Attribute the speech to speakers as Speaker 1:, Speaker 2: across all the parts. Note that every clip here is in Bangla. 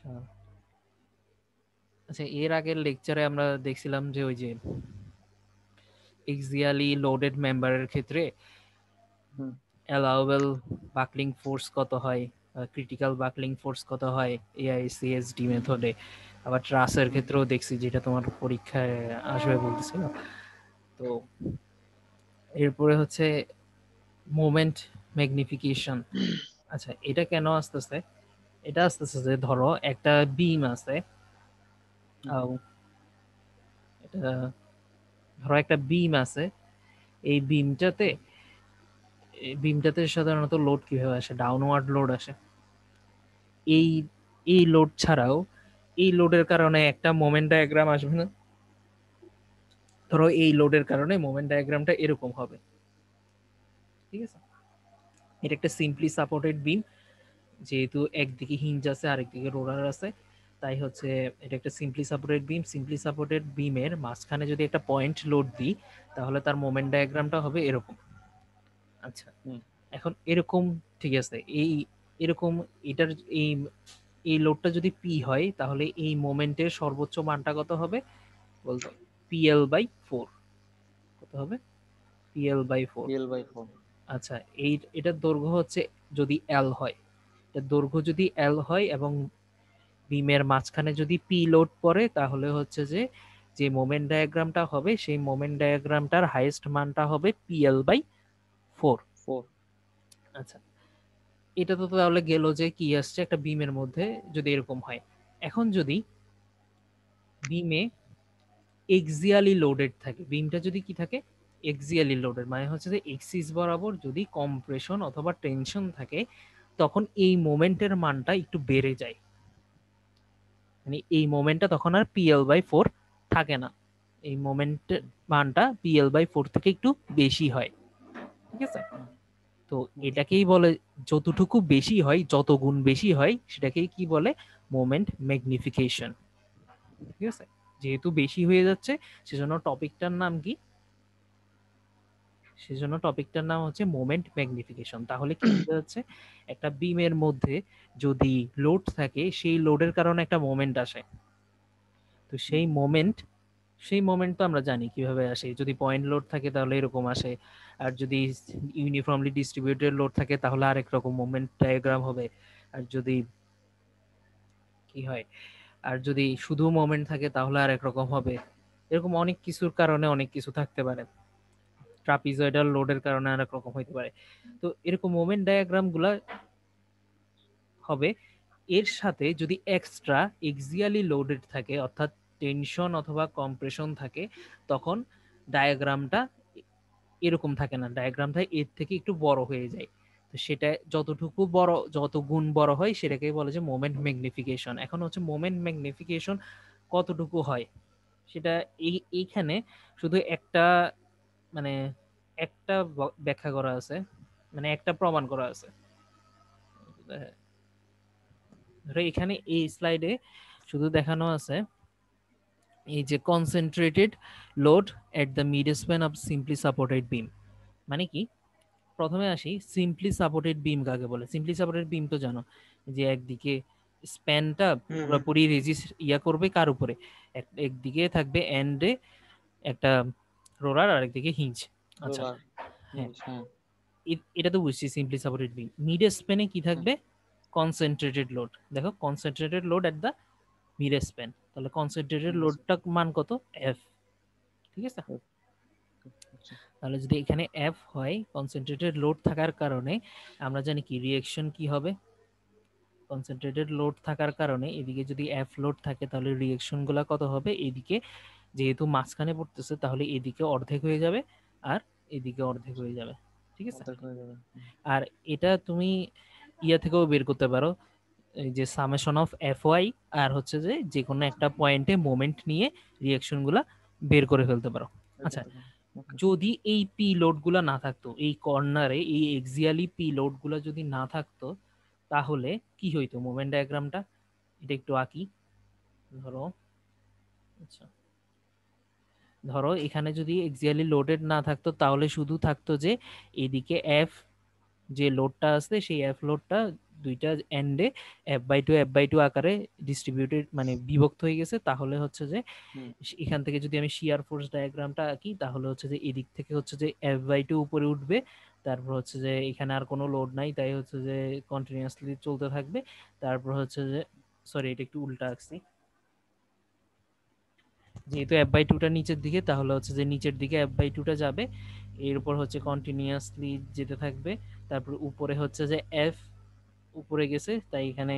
Speaker 1: আচ্ছা আচ্ছা এর আগের লেকচারে আমরা দেখছিলাম যে ওই যে এক্সিয়ালি লোডেড মেম্বারের ক্ষেত্রে অ্যালাউবেল বাকলিং ফোর্স কত হয় ক্রিটিক্যাল বাকলিং ফোর্স কত হয় এআইসিএসডি মেথডে আবার ট্রাসের ক্ষেত্রেও দেখছি যেটা তোমার পরীক্ষায় আসবে বলতেছিল তো এরপরে হচ্ছে মোমেন্ট ম্যাগনিফিকেশন আচ্ছা এটা কেন আস্তে আস্তে এটা আসতেছে যে ধরো একটা বিম আছে এটা ধরো একটা বিম আছে এই বিমটাতে বিমটাতে সাধারণত লোড কিভাবে আসে ডাউনওয়ার্ড লোড আসে এই এই লোড ছাড়াও এই লোডের কারণে একটা মোমেন্ট ডায়াগ্রাম আসবে না ধরো এই লোডের কারণে মোমেন্ট ডায়াগ্রামটা এরকম হবে ঠিক আছে এটা একটা সিম্পলি সাপোর্টেড বিম যেহেতু একদিকে হিঞ্জ আছে আরেকদিকে রোলার আছে তাই হচ্ছে এটা একটা simply supported beam simply supported বিমের মাঝখানে যদি একটা পয়েন্ট লোড দিই তাহলে তার মোমেন্ট ডায়াগ্রামটা হবে এরকম আচ্ছা এখন এরকম ঠিক আছে এই এরকম এটার এই এই লোডটা যদি পি হয় তাহলে এই মোমেন্টের সর্বোচ্চ মানটা কত হবে বলতো পিএল বাই ফোর কত হবে PL by four PL by four আচ্ছা এই এটার দৈর্ঘ্য হচ্ছে যদি এল হয় দৈর্ঘ্য যদি এল হয় এবং বিমের মাঝখানে যদি পি লোড পড়ে তাহলে হচ্ছে যে যে মোমেন্ট ডায়াগ্রামটা হবে সেই মোমেন্ট ডায়াগ্রামটার হাইয়েস্ট মানটা হবে পিএল বাই ফোর ফোর আচ্ছা এটা তো তাহলে গেল যে কি আসছে একটা বিমের মধ্যে যদি এরকম হয় এখন যদি বিমে এক্সিয়ালি লোডেড থাকে বিমটা যদি কি থাকে এক্সিয়ালি লোডেড মানে হচ্ছে যে এক্সিস বরাবর যদি কম্প্রেশন অথবা টেনশন থাকে তখন এই মোমেন্টের মানটা একটু বেড়ে যায় মানে এই মোমেন্টটা তখন আর পিএল বাই ফোর থাকে না এই মোমেন্টের মানটা পিএল বাই ফোর থেকে একটু বেশি হয় ঠিক আছে তো এটাকেই বলে যতটুকু বেশি হয় যত গুণ বেশি হয় সেটাকেই কি বলে মোমেন্ট ম্যাগনিফিকেশন ঠিক আছে যেহেতু বেশি হয়ে যাচ্ছে সেজন্য টপিকটার নাম কি সেজন্য টপিকটার নাম হচ্ছে মোমেন্ট ম্যাগনিফিকেশন তাহলে কি হচ্ছে একটা বিমের মধ্যে যদি লোড থাকে সেই লোডের কারণে একটা মোমেন্ট আসে তো সেই মোমেন্ট সেই মোমেন্ট তো আমরা জানি কিভাবে আসে যদি পয়েন্ট লোড থাকে তাহলে এরকম আসে আর যদি ইউনিফর্মলি ডিস্ট্রিবিউটেড লোড থাকে তাহলে আরেক রকম মোমেন্ট ডায়াগ্রাম হবে আর যদি কি হয় আর যদি শুধু মোমেন্ট থাকে তাহলে আর একরকম হবে এরকম অনেক কিছুর কারণে অনেক কিছু থাকতে পারে ট্রাপিজয়েডাল লোডের কারণে অনেক রকম হইতে পারে তো এরকম মোমেন্ট ডায়াগ্রামগুলা হবে এর সাথে যদি এক্সট্রা এক্সিয়ালি লোডেড থাকে অর্থাৎ টেনশন অথবা কম্প্রেশন থাকে তখন ডায়াগ্রামটা এরকম থাকে না ডায়াগ্রামটা এর থেকে একটু বড় হয়ে যায় তো সেটা যতটুকু বড় যত গুণ বড় হয় সেটাকে বলে যে মোমেন্ট ম্যাগনিফিকেশন এখন হচ্ছে মোমেন্ট ম্যাগনিফিকেশন কতটুকু হয় সেটা এই এইখানে শুধু একটা মানে একটা ব্যাখ্যা করা আছে মানে একটা প্রমাণ করা আছে এখানে এই স্লাইডে শুধু দেখানো আছে এই যে concentrated load at the mid span of simply supported beam মানে কি প্রথমে আসি সিম্পলি সাপোর্টেড বিম কাকে বলে সিম্পলি সাপোর্টেড বিম তো জানো যে একদিকে স্প্যানটা পুরোপুরি রেজিস্ট ইয়া করবে কার উপরে একদিকে থাকবে এন্ডে একটা রোলার আর একদিকে হিঞ্জ আচ্ছা হ্যাঁ, হ্যাঁ। এটা তো বুঝছি সিম্পলি সাপোর্টেড বি মিড স্পেনে কি থাকবে কনসেন্ট্রেটেড লোড দেখো concentrated load at the mid span তাহলে কনসেন্ট্রেটেড লোডটা মান কত এফ ঠিক আছে আচ্ছা। তাহলে যদি এখানে এফ হয় কনসেন্ট্রেটেড লোড থাকার কারণে আমরা জানি কি রিয়েকশন কি হবে কনসেন্ট্রেটেড লোড থাকার কারণে এদিকে যদি এফ লোড থাকে তাহলে রিয়েকশনগুলো কত হবে এদিকে যেহেতু মাঝখানে পড়তেছে তাহলে এদিকে অর্ধেক হয়ে যাবে আর এদিকে অর্ধেক হয়ে যাবে ঠিক আছে আর এটা তুমি ইয়া থেকেও বের করতে পারো যে সামেশন অফ এফ ওয়াই আর হচ্ছে যে যে কোনো একটা পয়েন্টে মোমেন্ট নিয়ে রিয়াকশনগুলো বের করে ফেলতে পারো আচ্ছা যদি এই পি লোডগুলা না থাকতো এই কর্নারে এই এক্সিয়ালি পি লোডগুলা যদি না থাকতো তাহলে কি হইতো মোমেন্ট ডায়াগ্রামটা এটা একটু আঁকি ধরো আচ্ছা ধরো এখানে যদি এক্সিয়ালি লোডেড না থাকতো তাহলে শুধু থাকতো যে এদিকে এফ যে লোডটা আসছে সেই এফ লোডটা দুইটা এন্ডে F by two F by two আকারে ডিস্ট্রিবিউটেড মানে বিভক্ত হয়ে গেছে তাহলে হচ্ছে যে এখান থেকে যদি আমি শিয়ার ফোর্স ডায়াগ্রামটা আঁকি তাহলে হচ্ছে যে এদিক থেকে হচ্ছে যে এফ বাই টু উপরে উঠবে তারপর হচ্ছে যে এখানে আর কোনো লোড নাই তাই হচ্ছে যে কন্টিনিউয়াসলি চলতে থাকবে তারপর হচ্ছে যে সরি এটা একটু উল্টা আঁকছি যেহেতু এফ বাই টুটা নিচের দিকে তাহলে হচ্ছে যে নিচের দিকে এফ বাই টুটা যাবে এর উপর হচ্ছে কন্টিনিউয়াসলি যেতে থাকবে তারপর উপরে হচ্ছে যে এফ উপরে গেছে তাই এখানে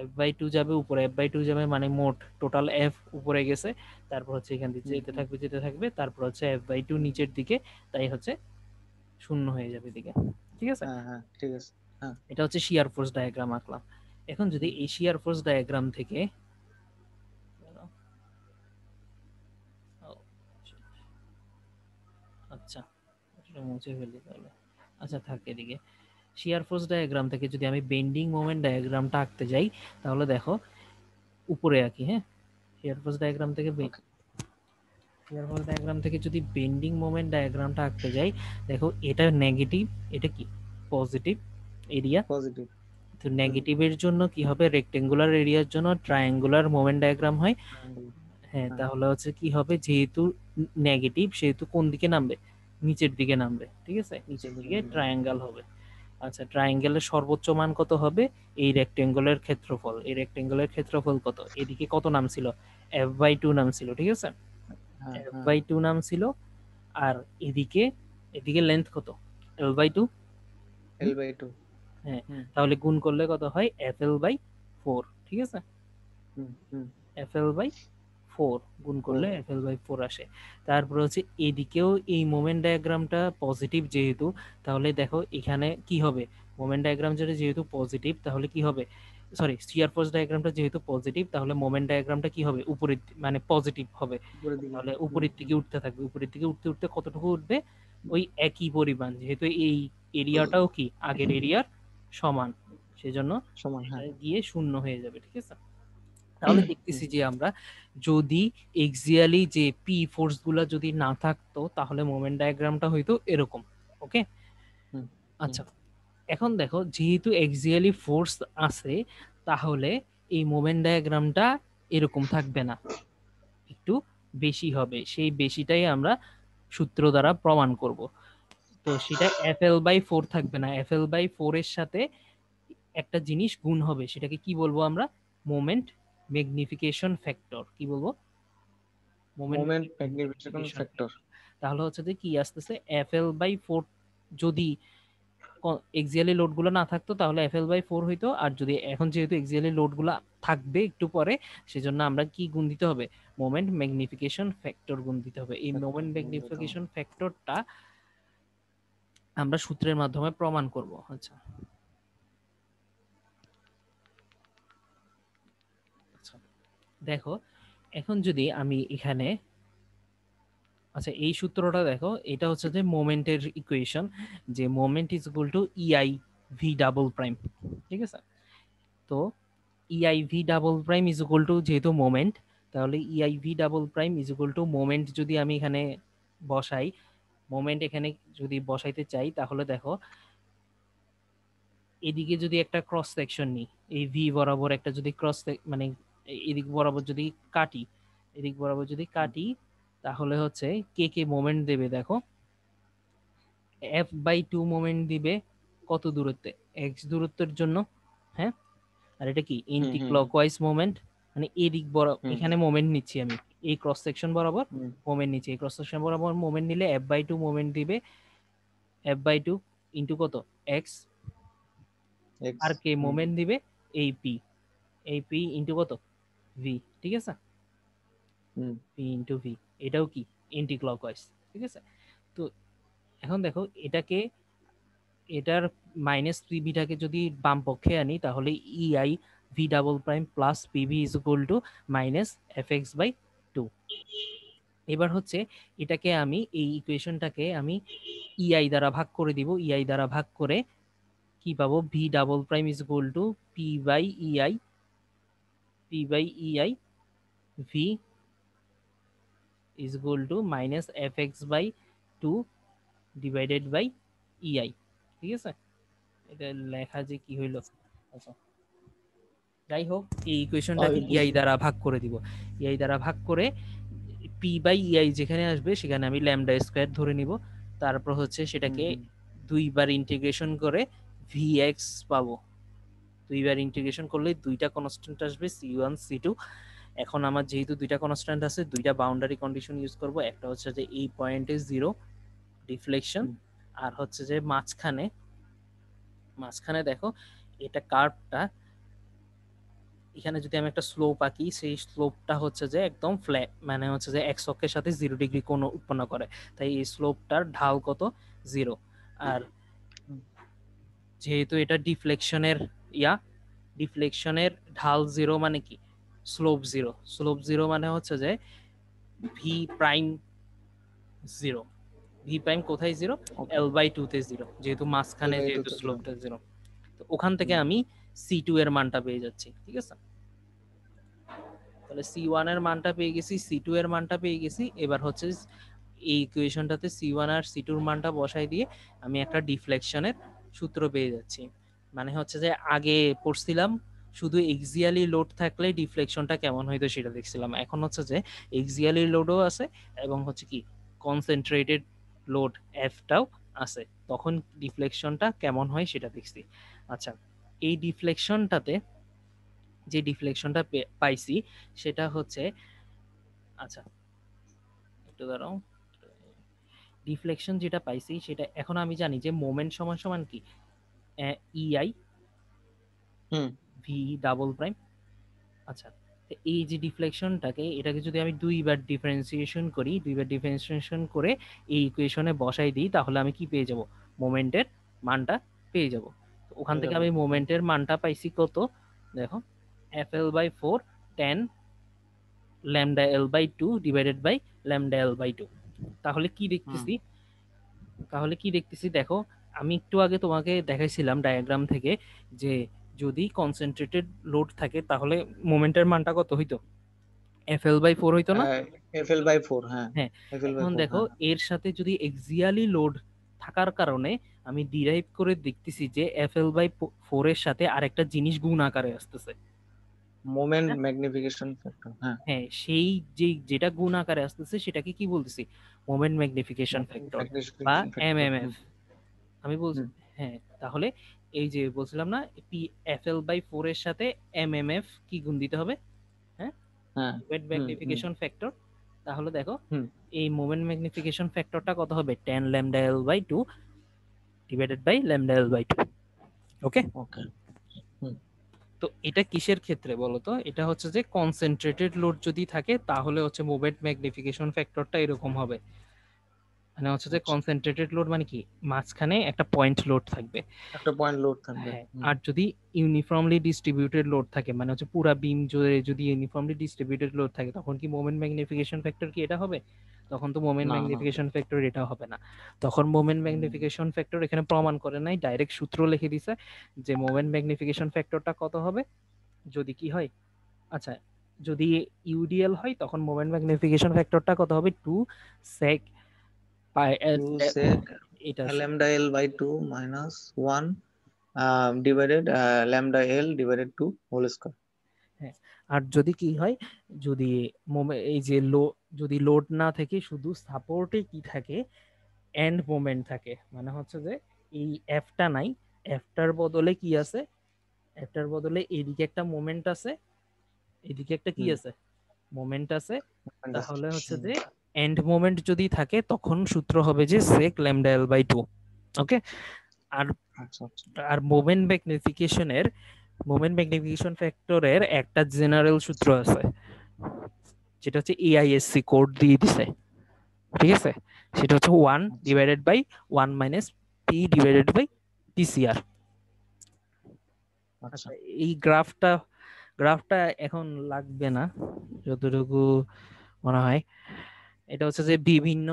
Speaker 1: এফ বাই টু যাবে উপরে এফ বাই টু যাবে মানে মোট টোটাল এফ উপরে গেছে তারপর হচ্ছে এখান দিয়ে যেতে থাকবে যেতে থাকবে তারপর হচ্ছে এফ বাই টু নিচের দিকে তাই হচ্ছে শূন্য হয়ে যাবে এদিকে ঠিক আছে হ্যাঁ হ্যাঁ ঠিক আছে হ্যাঁ এটা হচ্ছে শিয়ার ফোর্স ডায়াগ্রাম আঁকলাম এখন যদি এই শিয়ার ফোর্স ডায়াগ্রাম থেকে এটা মুছে ফেলি তাহলে আচ্ছা থাক এদিকে শিয়ার ফোর্স ডায়াগ্রাম থেকে যদি আমি বেন্ডিং মোমেন্ট ডায়াগ্রামটা আঁকতে যাই তাহলে দেখো উপরে আঁকি হ্যাঁ শিয়ার ফোর্স ডায়াগ্রাম থেকে শিয়ার ফোর্স ডায়াগ্রাম থেকে যদি বেন্ডিং মোমেন্ট ডায়াগ্রামটা আঁকতে যাই দেখো এটা নেগেটিভ এটা কি পজিটিভ এরিয়া পজিটিভ তো নেগেটিভের জন্য কি হবে রেক্টেঙ্গুলার এরিয়ার জন্য ট্রায়াঙ্গুলার মোমেন্ট ডায়াগ্রাম হয় হ্যাঁ, হ্যাঁ তাহলে হচ্ছে কি হবে যেহেতু নেগেটিভ সেহেতু কোন দিকে নামবে নিচের দিকে নামবে ঠিক আছে নিচের দিকে ট্রায়াঙ্গেল হবে আচ্ছা ট্রায়াঙ্গেলের সর্বোচ্চ মান কত হবে এই রেক্টেঙ্গলের ক্ষেত্রফল এই রেক্টেঙ্গলের ক্ষেত্রফল কত এদিকে কত নাম ছিল এফ বাই টু নাম ছিল ঠিক আছে এফ বাই টু নাম ছিল আর এদিকে এদিকে লেন্থ কত L by two L by two হ্যাঁ তাহলে গুণ করলে কত হয় এফ এল বাই ফোর ঠিক আছে এফ এল বাই ফোর গুণ করলে এফ এল বাই ফোর আসে তারপরে হচ্ছে এদিকেও এই মোমেন্ট ডায়াগ্রামটা পজিটিভ যেহেতু তাহলে দেখো এখানে কি হবে মোমেন্ট ডায়াগ্রাম যেটা যেহেতু পজিটিভ তাহলে কি হবে সরি স্টিয়ার ফোর্স ডায়াগ্রামটা যেহেতু পজিটিভ তাহলে মোমেন্ট ডায়াগ্রামটা কি হবে উপরের মানে পজিটিভ হবে তাহলে উপরের দিকে উঠতে থাকবে উপরের দিকে উঠতে উঠতে কতটুকু উঠবে ওই একই পরিমাণ যেহেতু এই এরিয়াটাও কি আগের এরিয়ার সমান সেজন্য সমান হ্যাঁ। গিয়ে শূন্য হয়ে যাবে ঠিক আছে তাহলে দেখতেছি যে আমরা যদি এক্সিয়ালি যে পি ফোর্স গুলা যদি না থাকতো তাহলে মোমেন্ট ডায়াগ্রামটা হইতো এরকম ওকে আচ্ছা এখন দেখো যেহেতু এক্সিয়ালি ফোর্স আছে তাহলে এই মোমেন্ট ডায়াগ্রামটা এরকম থাকবে না একটু বেশি হবে সেই বেশিটাই আমরা সূত্র দ্বারা প্রমাণ করব তো সেটা এফ এল বাই ফোর থাকবে না এফ এল বাই ফোর এর সাথে একটা জিনিস গুণ হবে সেটাকে কি বলবো আমরা মোমেন্ট ম্যাগনিফিকেশন ফ্যাক্টর কি বলবো মোমেন্ট ম্যাগনিফিকেশন ফ্যাক্টর তাহলে হচ্ছে যে কি আসতেছে এফ এল বাই ফোর যদি এক্সিয়ালি লোডগুলো না থাকতো তাহলে এফ এল বাই ফোর হইতো আর যদি এখন যেহেতু এক্সিয়ালি লোডগুলো থাকবে একটু পরে সেজন্য আমরা কি গুণ দিতে হবে মোমেন্ট ম্যাগনিফিকেশন ফ্যাক্টর গুণ দিতে হবে এই মোমেন্ট ম্যাগনিফিকেশন ফ্যাক্টরটা আমরা সূত্রের মাধ্যমে প্রমাণ করব আচ্ছা দেখো এখন যদি আমি এখানে আচ্ছা এই সূত্রটা দেখো এটা হচ্ছে যে মোমেন্টের ইকুয়েশন যে moment is equal to EI V double prime ঠিক আছে তো EI V double prime is equal to যেহেতু মোমেন্ট তাহলে EI V double prime is equal to moment যদি আমি এখানে বসাই মোমেন্ট এখানে যদি বসাইতে চাই তাহলে দেখো এদিকে যদি একটা ক্রস সেকশন নিই এই ভি বরাবর একটা যদি ক্রস মানে এদিক বরাবর যদি কাটি এদিক বরাবর যদি কাটি তাহলে হচ্ছে কে কে মোমেন্ট দেবে দেখো এফ বাই টু মোমেন্ট দিবে কত দূরত্বে এক্স দূরত্বের জন্য হ্যাঁ আর এটা কি এন্টি ওয়াইজ মোমেন্ট মানে এদিক বরাবর এখানে মোমেন্ট নিচ্ছি আমি এই ক্রস সেকশন বরাবর মোমেন্ট নিচ্ছি এই ক্রস সেকশন বরাবর মোমেন্ট নিলে এফ বাই টু মোমেন্ট দিবে এফ বাই টু ইন্টু কত এক্স আর কে মোমেন্ট দিবে এই পি এই পি ইন্টু কত ভি ঠিক আছে ভি ইন্টু ভি এটাও কি এন্টি ক্লকওয়াইজ ঠিক আছে তো এখন দেখো এটাকে এটার মাইনাস থ্রি ভিটাকে যদি বাম পক্ষে আনি তাহলে E I V double prime plus P V is equal to minus F X by two এবার হচ্ছে এটাকে আমি এই ইকুয়েশনটাকে আমি ই e আই দ্বারা ভাগ করে দিব ই e আই দ্বারা ভাগ করে কি পাবো V double prime is equal to P by E I P by EI V is equal to minus fx by 2 divided by EI. ঠিক আছে এটা লেখা যে কি হইল আচ্ছা যাই হোক এই ইকুয়েশনটা ই আই দ্বারা ভাগ করে দিব ই আই দ্বারা ভাগ করে পি বাই ই আই যেখানে আসবে সেখানে আমি ল্যামডা স্কোয়ার ধরে নিব তারপর হচ্ছে সেটাকে দুইবার ইন্টিগ্রেশন করে ভি এক্স পাবো দুইবার ইন্টিগ্রেশন করলে দুইটা কনস্ট্যান্ট আসবে সি ওয়ান সি টু এখন আমার যেহেতু দুইটা কনস্ট্যান্ট আছে দুইটা বাউন্ডারি কন্ডিশন ইউজ করব একটা হচ্ছে যে এই পয়েন্টে জিরো ডিফ্লেকশন আর হচ্ছে যে মাঝখানে মাঝখানে দেখো এটা কার্ভটা এখানে যদি আমি একটা স্লোপ আঁকি সেই স্লোপটা হচ্ছে যে একদম ফ্ল্যাট মানে হচ্ছে যে এক্স অক্ষের সাথে জিরো ডিগ্রি কোনো উৎপন্ন করে তাই এই স্লোপটার ঢাল কত জিরো আর যেহেতু এটা ডিফ্লেকশনের ইয়া ডিফ্লেকশনের ঢাল জিরো মানে কি স্লোপ জিরো স্লোপ জিরো মানে হচ্ছে যে V prime zero V prime কোথায় জিরো এল বাই টু তে জিরো যেহেতু মাঝখানে যেহেতু স্লোপটা জিরো তো ওখান থেকে আমি সি টু এর মানটা পেয়ে যাচ্ছি ঠিক আছে তাহলে সি ওয়ান এর মানটা পেয়ে গেছি সি টু এর মানটা পেয়ে গেছি এবার হচ্ছে এই ইকুয়েশনটাতে সি ওয়ান আর সি টুর মানটা বসাই দিয়ে আমি একটা ডিফ্লেকশনের সূত্র পেয়ে যাচ্ছি মানে হচ্ছে যে আগে পড়ছিলাম শুধু এক্সিয়ালি লোড থাকলে ডিফ্লেকশনটা কেমন হইতো সেটা দেখছিলাম এখন হচ্ছে যে এক্সিয়ালি লোডও আছে এবং হচ্ছে কি কনসেন্ট্রেটেড লোড এফটাও আছে তখন ডিফ্লেকশনটা কেমন হয় সেটা দেখছি আচ্ছা এই ডিফ্লেকশনটাতে যে ডিফ্লেকশনটা পাইছি সেটা হচ্ছে আচ্ছা একটু দাঁড়াও ডিফ্লেকশন যেটা পাইছি সেটা এখন আমি জানি যে মোমেন্ট সমান সমান কি ইআই ভি ডাবল প্রাইম আচ্ছা এই যে ডিফ্লেকশনটাকে এটাকে যদি আমি দুইবার ডিফারেন্সিয়েশন করি দুইবার ডিফারেন্সিয়েশন করে এই ইকুয়েশনে বসাই দিই তাহলে আমি কি পেয়ে যাব মোমেন্টের মানটা পেয়ে যাব ওখান থেকে আমি মোমেন্টের মানটা পাইছি কত দেখো F L by four tan lambda L by two divided by lambda L by two তাহলে কি দেখতেছি তাহলে কি দেখতেছি দেখো আমি একটু আগে তোমাকে দেখাইছিলাম ডায়াগ্রাম থেকে যে যদি কনসেন্ট্রেটেড লোড থাকে তাহলে মোমেন্টের মানটা কত হইতো এফএল বাই ফোর হইতো না এফএল বাই ফোর হ্যাঁ, হ্যাঁ এখন দেখো হ্যাঁ। এর সাথে যদি এক্সিয়ালি লোড থাকার কারণে আমি ডিরাইভ করে দেখতেছি যে এফএল বাই ফোর এর সাথে আরেকটা জিনিস গুণ আকারে আসতেছে মোমেন্ট ম্যাগনিফিকেশন ফ্যাক্টর হ্যাঁ সেই যে যেটা গুণ আকারে আসতেছে সেটাকে কি বলতেছি মোমেন্ট ম্যাগনিফিকেশন ফ্যাক্টর বা এমএমএফ আমি বলছি হ্যাঁ তাহলে এই যে বলছিলাম না P F L by four এর সাথে এম এম এফ কি গুণ দিতে হবে হ্যাঁ ওয়েট ম্যাগনিফিকেশন ফ্যাক্টর তাহলে দেখো এই মোমেন্ট ম্যাগনিফিকেশন ফ্যাক্টরটা কত হবে tan lambda L by two divided by lambda L by two okay okay তো এটা কিসের ক্ষেত্রে বলতো এটা হচ্ছে যে কনসেন্ট্রেটেড লোড যদি থাকে তাহলে হচ্ছে মোমেন্ট ম্যাগনিফিকেশন ফ্যাক্টরটা এরকম হবে মানে হচ্ছে যে কনসেন্ট্রেটেড আচ্ছা। লোড মানে কি মাঝখানে একটা পয়েন্ট লোড থাকবে একটা পয়েন্ট লোড থাকবে হ্যাঁ, আর যদি ইউনিফর্মলি ডিস্ট্রিবিউটেড লোড থাকে মানে হচ্ছে পুরো বিম জুড়ে যদি ইউনিফর্মলি ডিস্ট্রিবিউটেড লোড থাকে তখন কি মোমেন্ট ম্যাগনিফিকেশন ফ্যাক্টর কি এটা হবে তখন তো মোমেন্ট ম্যাগনিফিকেশন ফ্যাক্টর এটা হবে না তখন মোমেন্ট ম্যাগনিফিকেশন ফ্যাক্টর এখানে প্রমাণ করে নাই ডাইরেক্ট সূত্র লিখে দিছে যে মোমেন্ট ম্যাগনিফিকেশন ফ্যাক্টরটা কত হবে যদি কি হয় আচ্ছা যদি ইউডিএল হয় তখন মোমেন্ট ম্যাগনিফিকেশন ফ্যাক্টরটা কত হবে two sec pi you said lambda l by 2 minus 1 uh, um, divided uh, lambda l divided 2 whole square হ্যাঁ, আর যদি কি হয় যদি এই যে লো যদি লোড না থাকে শুধু সাপোর্টে কি থাকে এন্ড মোমেন্ট থাকে মানে হচ্ছে যে এই এফটা নাই এফটার বদলে কি আছে এফটার বদলে এদিকে একটা মোমেন্ট আছে এদিকে একটা কি আছে মোমেন্ট আছে তাহলে হচ্ছে যে এন্ড মোমেন্ট যদি থাকে তখন সূত্র হবে যে sec lambda L by two okay আর আচ্ছা, আচ্ছা। আর মোমেন্ট ম্যাগনিফিকেশনের মোমেন্ট ম্যাগনিফিকেশন ফ্যাক্টরের একটা জেনারেল সূত্র আছে যেটা হচ্ছে এআইএসসি কোড দিয়ে দিছে ঠিক আছে সেটা হচ্ছে one divided by one minus P divided by TCR এই গ্রাফটা গ্রাফটা এখন লাগবে না যতটুকু মনে হয় এটা হচ্ছে যে বিভিন্ন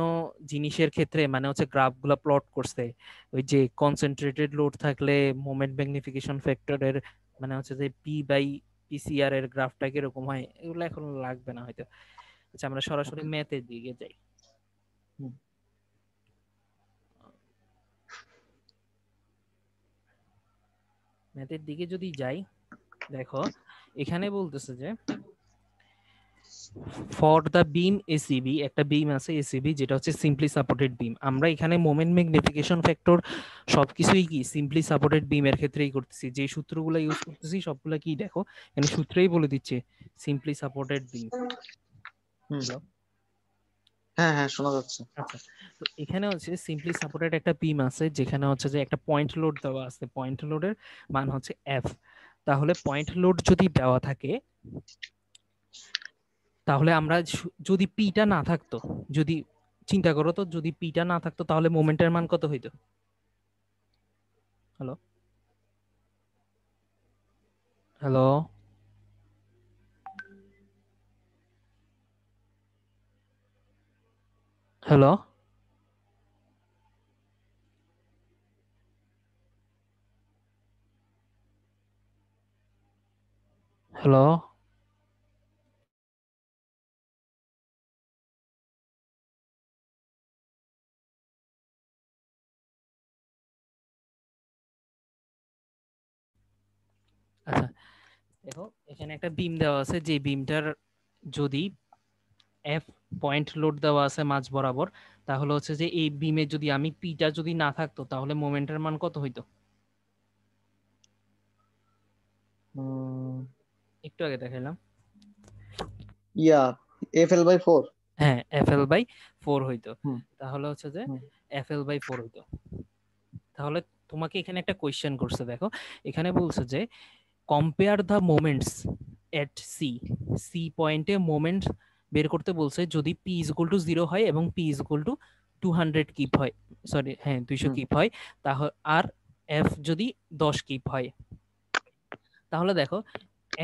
Speaker 1: জিনিসের ক্ষেত্রে মানে হচ্ছে গ্রাফগুলো প্লট করছে ওই যে কনসেন্ট্রেটেড লোড থাকলে মোমেন্ট ম্যাগনিফিকেশন ফ্যাক্টরের মানে হচ্ছে যে পি বাই পিসিআর এর গ্রাফটা কিরকম হয় এগুলো এখন লাগবে না হয়তো আচ্ছা আমরা সরাসরি ম্যাথের দিকে যাই ম্যাথের দিকে যদি যাই দেখো এখানে বলতেছে যে ফর দ্য বিম এসিবি একটা বিম আছে এসিবি যেটা হচ্ছে সিম্পলি সাপোর্টেড বিম আমরা এখানে মোমেন্ট ম্যাগনিফিকেশন ফ্যাক্টর সবকিছুই কি সিম্পলি সাপোর্টেড বিমের ক্ষেত্রেই করতেছি যে সূত্রগুলো ইউজ করতেছি সবগুলো কি দেখো এখানে সূত্রেই বলে দিচ্ছে সিম্পলি সাপোর্টেড বিম হ্যাঁ হ্যাঁ শোনা যাচ্ছে আচ্ছা তো এখানে হচ্ছে সিম্পলি সাপোর্টেড একটা বিম আছে যেখানে হচ্ছে যে একটা পয়েন্ট লোড দেওয়া আছে পয়েন্ট লোডের মান হচ্ছে এফ তাহলে পয়েন্ট লোড যদি দেওয়া থাকে তাহলে আমরা যদি পিটা না থাকতো যদি চিন্তা করো তো যদি পিটা না থাকতো তাহলে মোমেন্টের মান কত হইতো হ্যালো হ্যালো হ্যালো হ্যালো আচ্ছা দেখো এখানে একটা বিম দেওয়া আছে যে বিমটার যদি এফ পয়েন্ট লোড দেওয়া আছে মাঝ বরাবর তাহলে হচ্ছে যে এই বিমে যদি আমি পিটা যদি না থাকতো তাহলে মোমেন্টের মান কত হইতো একটু আগে দেখাইলাম yeah F L by four হ্যাঁ এফ এল বাই ফোর হইতো তাহলে হচ্ছে যে এফ এল বাই ফোর হইতো তাহলে তোমাকে এখানে একটা কোয়েশ্চেন করছে দেখো এখানে বলছে যে compare the moments at C C পয়েন্টে মোমেন্ট বের করতে বলছে যদি P is equal to zero হয় এবং P is equal to two hundred kip হয় সরি হ্যাঁ দুইশো কিপ হয় তাহলে আর এফ যদি দশ কিপ হয় তাহলে দেখো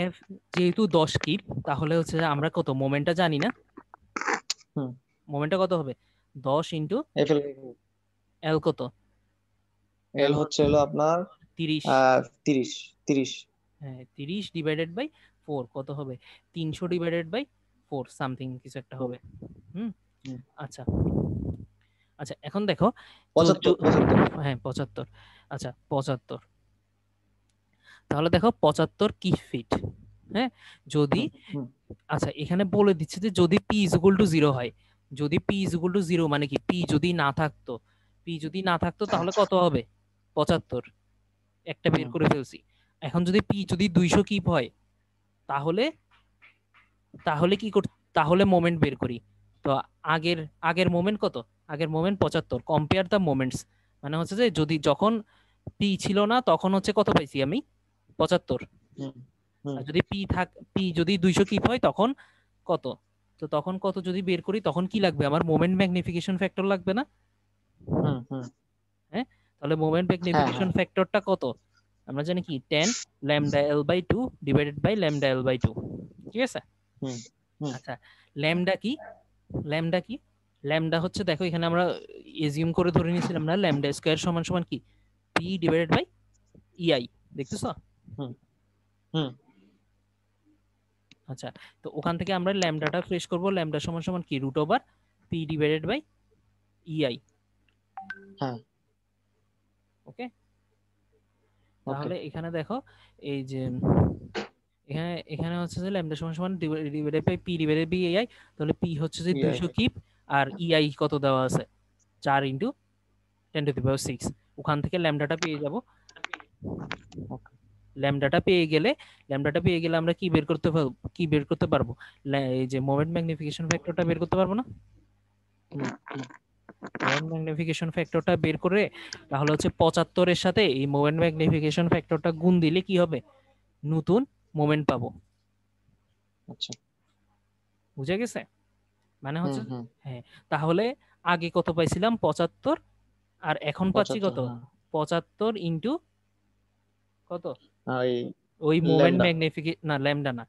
Speaker 1: এফ যেহেতু দশ কিপ তাহলে হচ্ছে আমরা কত মোমেন্টটা জানি না মোমেন্টটা কত হবে দশ ইন্টু এল কত এল হচ্ছে হলো আপনার তিরিশ তিরিশ তিরিশ হ্যাঁ তিরিশ ডিভাইডেড বাই ফোর কত হবে তিনশো ডিভাইডেড বাই ফোর সামথিং কিছু একটা হবে হুম আচ্ছা আচ্ছা এখন দেখো হ্যাঁ পঁচাত্তর আচ্ছা পঁচাত্তর তাহলে দেখো পঁচাত্তর কি ফিট হ্যাঁ যদি আচ্ছা এখানে বলে দিচ্ছে যে যদি P is equal to zero হয় যদি P is equal to zero মানে কি পি যদি না থাকতো পি যদি না থাকতো তাহলে কত হবে পঁচাত্তর একটা বের করে ফেলছি এখন যদি পি যদি দুইশো কিপ হয় তাহলে তাহলে কি কর তাহলে মোমেন্ট বের করি তো আগের আগের মোমেন্ট কত আগের মোমেন্ট পঁচাত্তর কম্পেয়ার দ্য মোমেন্টস মানে হচ্ছে যে যদি যখন পি ছিল না তখন হচ্ছে কত পাইছি আমি পঁচাত্তর যদি পি থাক পি যদি দুইশো কিপ হয় তখন কত তো তখন কত যদি বের করি তখন কি লাগবে আমার মোমেন্ট ম্যাগনিফিকেশন ফ্যাক্টর লাগবে না হ্যাঁ তাহলে মোমেন্ট ম্যাগনিফিকেশন ফ্যাক্টরটা কত আমরা জানি কি tan lambda L by two divided by lambda L by two ঠিক আছে আচ্ছা ল্যামডা কি ল্যামডা কি ল্যামডা হচ্ছে দেখো এখানে আমরা এজিউম করে ধরে নিয়েছিলাম না ল্যামডা স্কয়ার সমান সমান কি পি ডিভাইডেড বাই ইআই দেখতেছো হুম আচ্ছা তো ওখান থেকে আমরা ল্যামডাটা ফ্রেশ করব ল্যামডা সমান সমান কি root over P divided by EI হ্যাঁ ওকে তাহলে এখানে দেখো এই যে এখানে এখানে হচ্ছে যে ল্যামডা সমান সমান divided by P divided by AI তাহলে পি হচ্ছে যে 200 কিপ আর ইআই আচ্ছা। e কত দেওয়া আছে 4 ইনটু 10 টু দি পাওয়ার 6 ওখান থেকে ল্যামডাটা পেয়ে যাব ওকে ল্যামডাটা পেয়ে গেলে ল্যামডাটা পেয়ে গেলে আমরা কি বের করতে পারবো কি বের করতে পারবো এই যে মোমেন্ট ম্যাগনিফিকেশন ফ্যাক্টরটা বের করতে পারবো না মোমেন্ট ম্যাগনিফিকেশন ফ্যাক্টরটা বের করে তাহলে হচ্ছে পঁচাত্তরের সাথে এই মোমেন্ট ম্যাগনিফিকেশন ফ্যাক্টরটা গুণ দিলে কি হবে নতুন মোমেন্ট পাবো আচ্ছা বুঝে গেছে মানে হচ্ছে হ্যাঁ তাহলে আগে কত পাইছিলাম পঁচাত্তর আর এখন পাচ্ছি কত পঁচাত্তর ইন্টু হ্যাঁ। কত ওই মোমেন্ট ম্যাগনিফিকেশন না ল্যামডা না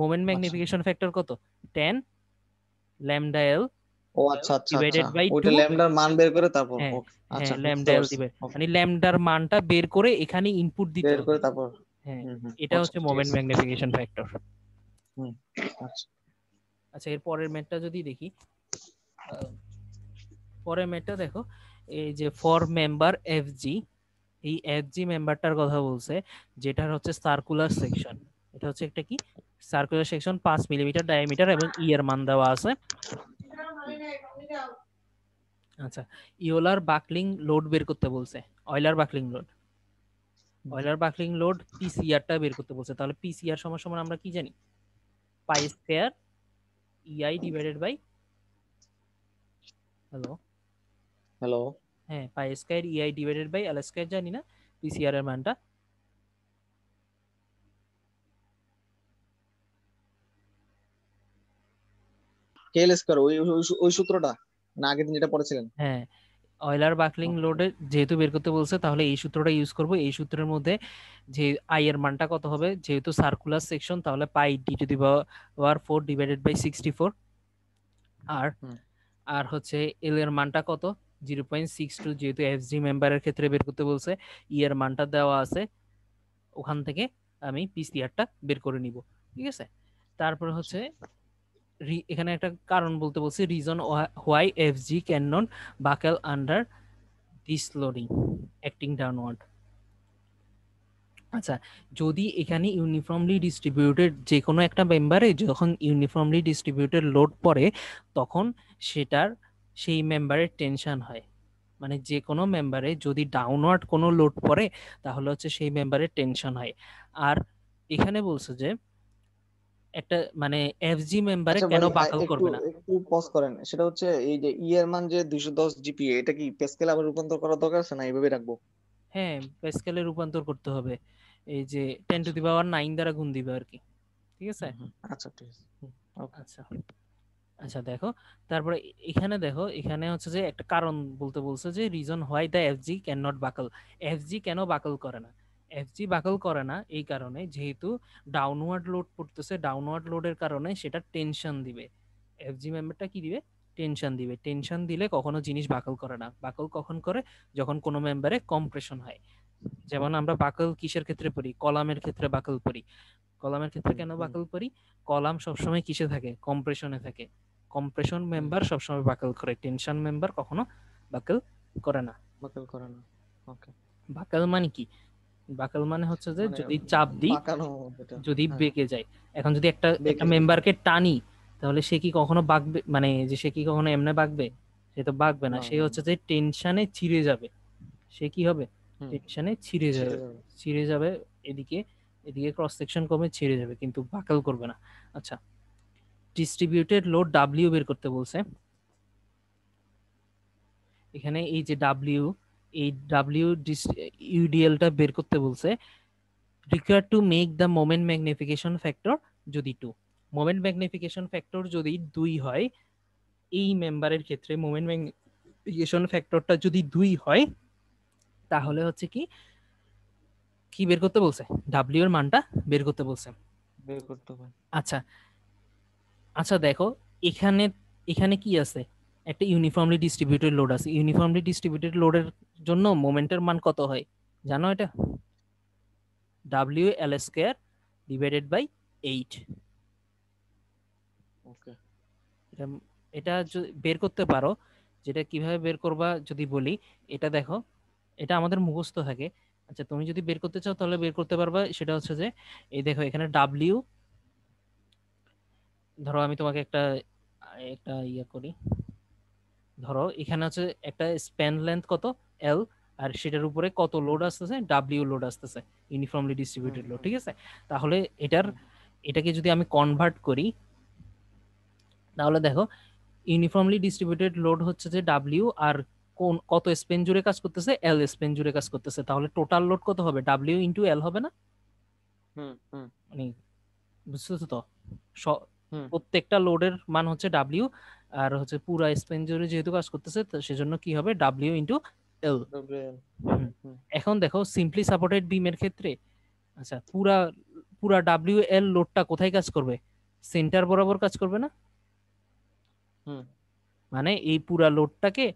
Speaker 1: মোমেন্ট ম্যাগনিফিকেশন ফ্যাক্টর কত টেন ল্যামডা এল ও আচ্ছা আচ্ছা ডিভাইডেড বাই ওটা ল্যামডার মান বের করে তারপর হ্যাঁ, হ্যাঁ, আচ্ছা ল্যামডা দিবে মানে ল্যামডার মানটা বের করে এখানে ইনপুট দিতে বের করে তারপর হ্যাঁ এটা আচ্ছা, হচ্ছে মোমেন্ট ম্যাগনিফিকেশন ফ্যাক্টর হুম আচ্ছা আচ্ছা এর পরের ম্যাথটা যদি দেখি পরের ম্যাথটা দেখো এই যে ফর মেম্বার এফজি এই এফজি মেম্বারটার কথা বলছে যেটার হচ্ছে সার্কুলার সেকশন এটা হচ্ছে একটা কি সার্কুলার সেকশন পাঁচ মিলিমিটার ডায়ামিটার এবং ইয়ার মান দেওয়া আছে আচ্ছা ইওলার বাকলিং লোড বের করতে বলছে Euler buckling load Euler buckling load পিসিআরটা বের করতে বলছে তাহলে পিসিআর সমান সমান আমরা কি জানি pi square EI divided by hello hello হ্যাঁ pi square EI divided by L square জানি না পিসিআর এর মানটা কেএল স্কয়ার ওই ওই সূত্রটা না আগের দিন যেটা পড়েছিলেন হ্যাঁ অয়লার বাকলিং লোডে যেহেতু বের করতে বলছে তাহলে এই সূত্রটা ইউজ করব এই সূত্রের মধ্যে যে আই এর মানটা কত হবে যেহেতু সার্কুলার সেকশন তাহলে pi D to the power 4 divided by sixty four আর আর হচ্ছে এল এর মানটা কত জিরো পয়েন্ট সিক্স টু যেহেতু এফ এফজি মেম্বারের ক্ষেত্রে বের করতে বলছে ই e এর মানটা দেওয়া আছে ওখান থেকে আমি পিসিআরটা বের করে নিব ঠিক আছে তারপর হচ্ছে এখানে একটা কারণ বলতে বলছি reason why F G can not buckle under this loading acting downward আচ্ছা যদি এখানে ইউনিফর্মলি ডিস্ট্রিবিউটেড যে কোনো একটা মেম্বারে যখন ইউনিফর্মলি ডিস্ট্রিবিউটেড লোড পড়ে তখন সেটার সেই মেম্বারের টেনশন হয় মানে যে কোনো মেম্বারে যদি ডাউনওয়ার্ড কোনো লোড পড়ে তাহলে হচ্ছে সেই মেম্বারের টেনশন হয় আর এখানে বলছে যে একটা মানে এফজি মেম্বারে আচ্ছা, কেন বাকল মানে, করবে না একটু পজ করেন সেটা হচ্ছে এই যে ই এর মান যে 210 জিপিএ এটা কি প্যাসকেল আবার রূপান্তর করার দরকার আছে না এইভাবে রাখবো হ্যাঁ পেসকেলে রূপান্তর করতে হবে এই যে 10 টু দি পাওয়ার 9 দ্বারা গুণ দিবে আর কি ঠিক আছে আচ্ছা ঠিক আছে ওকে আচ্ছা আচ্ছা দেখো তারপরে এখানে দেখো এখানে হচ্ছে যে একটা কারণ বলতে বলছে যে reason why the FG can not buckle FG কেন বাকল করে না এফজি বাকল করে না এই কারণে যেহেতু ডাউনওয়ার্ড লোড পড়তেছে ডাউনওয়ার্ড লোডের কারণে সেটা টেনশন দিবে এফজি মেম্বারটা কি দিবে টেনশন দিবে টেনশন দিলে কখনো জিনিস বাকল করে না বাকল কখন করে যখন কোনো মেম্বারে কম্প্রেশন হয় যেমন আমরা বাকল কিসের ক্ষেত্রে পড়ি কলামের ক্ষেত্রে বাকল পড়ি কলামের ক্ষেত্রে কেন বাকল পড়ি কলাম সবসময় কিসে থাকে কম্প্রেশনে থাকে কম্প্রেশন মেম্বার সবসময় বাকল করে টেনশন মেম্বার কখনো বাকল করে না বাকল করে না ওকে বাকল মানে কি বাকাল মানে হচ্ছে যে মানে যদি চাপ দিই যদি হ্যাঁ। বেঁকে যায় এখন যদি একটা একটা মেম্বারকে টানি তাহলে সে কি কখনো বাঁকবে মানে যে সে কি কখনো এমনি বাঁকবে সে তো বাঁকবে না সে হচ্ছে যে টেনশনে ছিঁড়ে যাবে সে কি হবে টেনশনে ছিঁড়ে যাবে ছিঁড়ে যাবে এদিকে এদিকে ক্রস সেকশন কমে ছিঁড়ে যাবে কিন্তু বাকাল করবে না আচ্ছা ডিস্ট্রিবিউটেড লোড ডাব্লিউ বের করতে বলছে এখানে এই যে ডাব্লিউ এই ডাব্লিউ ইউডিএলটা বের করতে বলছে require to make the moment magnification factor যদি টু মোমেন্ট ম্যাগনিফিকেশন ফ্যাক্টর যদি দুই হয় এই মেম্বারের ক্ষেত্রে মোমেন্ট ম্যাগনিফিকেশন ফ্যাক্টরটা যদি দুই হয় তাহলে হচ্ছে কি কি বের করতে বলছে ডাব্লিউ এর মানটা বের করতে বলছে বের করতে আচ্ছা আচ্ছা দেখো এখানে এখানে কি আছে একটা ইউনিফর্মলি ডিস্ট্রিবিউটেড লোড আছে ইউনিফর্মলি ডিস্ট্রিবিউটেড লোডের জন্য মোমেন্টের মান কত হয় জানো এটা W L square divided by eight এটা বের করতে পারো যেটা কিভাবে বের করবা যদি বলি এটা দেখো এটা আমাদের মুখস্থ থাকে আচ্ছা তুমি যদি বের করতে চাও তাহলে বের করতে পারবা সেটা হচ্ছে যে এই দেখো এখানে ডাব্লিউ ধরো আমি তোমাকে একটা একটা ইয়ে করি ধরো এখানে হচ্ছে একটা স্প্যান লেন্থ কত এল আর সেটার উপরে কত লোড আসতেছে ডাব্লিউ লোড আসতেছে ইউনিফর্মলি ডিস্ট্রিবিউটেড লোড ঠিক আছে তাহলে এটার এটাকে যদি আমি কনভার্ট করি তাহলে দেখো ইউনিফর্মলি ডিস্ট্রিবিউটেড লোড হচ্ছে যে ডাব্লিউ আর কোন কত স্পেন জুড়ে কাজ করতেছে এল স্পেন জুড়ে কাজ করতেছে তাহলে টোটাল লোড কত হবে ডাব্লিউ ইন্টু এল হবে না মানে বুঝতেছো তো প্রত্যেকটা লোডের মান হচ্ছে ডাব্লিউ আর হচ্ছে পুরা স্পেন জুড়ে যেহেতু কাজ করতেছে সেজন্য কি হবে ডাব্লিউ ইন্টু এল এখন দেখো সিম্পলি সাপোর্টেড বিম এর ক্ষেত্রে আচ্ছা পুরা পুরা ডাব্লিউ এল লোডটা কোথায় কাজ করবে সেন্টার বরাবর কাজ করবে না মানে এই পুরা লোডটাকে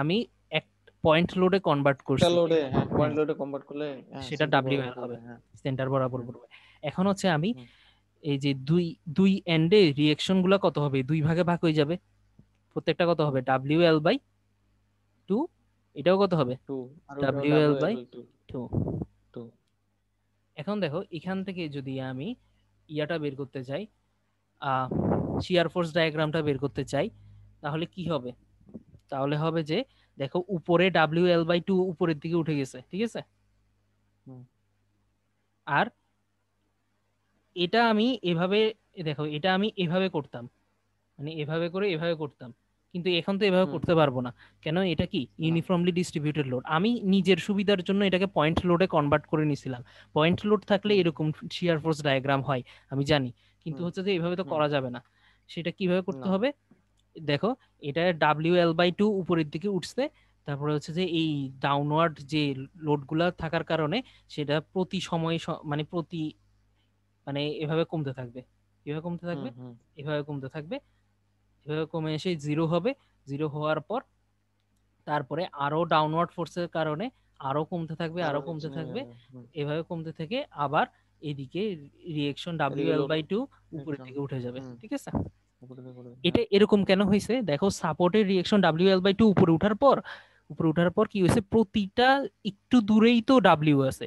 Speaker 1: আমি এক পয়েন্ট লোডে কনভার্ট করছি লোডে পয়েন্ট লোডে কনভার্ট করলে হ্যাঁ, সেটা ডাব্লিউ এল হবে সেন্টার হ্যাঁ। বরাবর করবে এখন হচ্ছে আমি এই যে দুই দুই এন্ডে রিয়াকশন গুলা কত হবে দুই ভাগে ভাগ হয়ে যাবে প্রত্যেকটা কত হবে ডাব্লিউ এল বাই টু এটাও কত হবে W L by two two এখন দেখো এখান থেকে যদি আমি ইয়াটা বের করতে চাই শিয়ার ফোর্স ডায়াগ্রামটা বের করতে চাই তাহলে কি হবে তাহলে হবে যে দেখো উপরে ডাব্লিউ এল বাই টু উপরের দিকে উঠে গেছে ঠিক আছে আর এটা আমি এভাবে দেখো এটা আমি এভাবে করতাম মানে এভাবে করে এভাবে করতাম কিন্তু এখন তো এভাবে করতে পারবো না কেন এটা কি ইউনিফর্মলি ডিস্ট্রিবিউটেড লোড আমি নিজের সুবিধার জন্য এটাকে পয়েন্ট লোডে কনভার্ট করে নিছিলাম পয়েন্ট লোড থাকলে এরকম শিয়ার ফোর্স ডায়াগ্রাম হয় আমি জানি কিন্তু হচ্ছে যে এভাবে তো করা যাবে না সেটা কিভাবে করতে হবে দেখো এটা ডাব্লিউ এল বাই টু উপরের দিকে উঠছে তারপরে হচ্ছে যে এই ডাউনওয়ার্ড যে লোডগুলা থাকার কারণে সেটা প্রতি সময়ে মানে প্রতি মানে এভাবে কমতে থাকবে এভাবে কমতে থাকবে এভাবে কমতে থাকবে কমে এসে জিরো হবে জিরো হওয়ার পর তারপরে আরো ডাউনওয়ার্ড ফোর্সের কারণে আরো কমতে থাকবে আরো কমতে হ্যাঁ, থাকবে হ্যাঁ, হ্যাঁ। এভাবে কমতে থেকে আবার এদিকে রিয়েকশন wl বাই টু উপরের দিকে উঠে যাবে ঠিক আছে এটা এরকম কেন হয়েছে দেখো সাপোর্টের রিয়েকশন wl বাই টু উপরে ওঠার পর উপরে উঠার পর কি হয়েছে প্রতিটা একটু দূরেই তো ডাব্লিউ আছে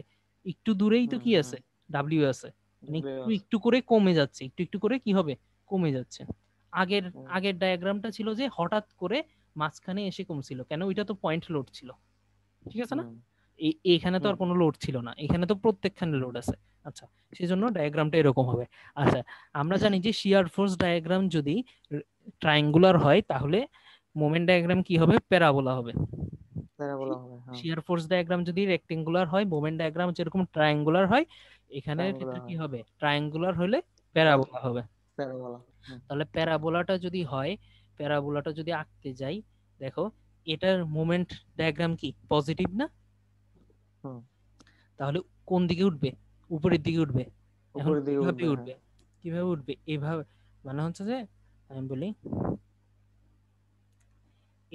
Speaker 1: একটু দূরেই তো কি আছে ডাব্লিউ আছে মানে একটু একটু করে কমে যাচ্ছে একটু একটু করে কি হবে কমে যাচ্ছে আগের আগের ডায়াগ্রামটা ছিল যে হঠাৎ করে মাঝখানে এসে কমছিল কেন ওইটা তো পয়েন্ট লোড ছিল ঠিক আছে না এখানে তো আর কোনো লোড ছিল না এখানে তো প্রত্যেকখানে লোড আছে আচ্ছা সেই জন্য ডায়াগ্রামটা এরকম হবে আচ্ছা আমরা জানি যে শিয়ার ফোর্স ডায়াগ্রাম যদি ট্রায়াঙ্গুলার হয় তাহলে মোমেন্ট ডায়াগ্রাম কি হবে প্যারাবোলা হবে হবে শিয়ার ফোর্স ডায়াগ্রাম যদি রেক্টেঙ্গুলার হয় মোমেন্ট ডায়াগ্রাম যেরকম ট্রায়াঙ্গুলার হয় এখানে কি হবে ট্রায়াঙ্গুলার হলে প্যারাবোলা হবে প্যারাবোলা তাহলে প্যারাবোলাটা যদি হয় প্যারাবোলাটা যদি আঁকতে যাই দেখো এটার মোমেন্ট ডায়াগ্রাম কি পজিটিভ না তাহলে কোন দিকে উঠবে উপরের দিকে উঠবে কিভাবে উঠবে কিভাবে উঠবে এভাবে মানে হচ্ছে যে আমি বলি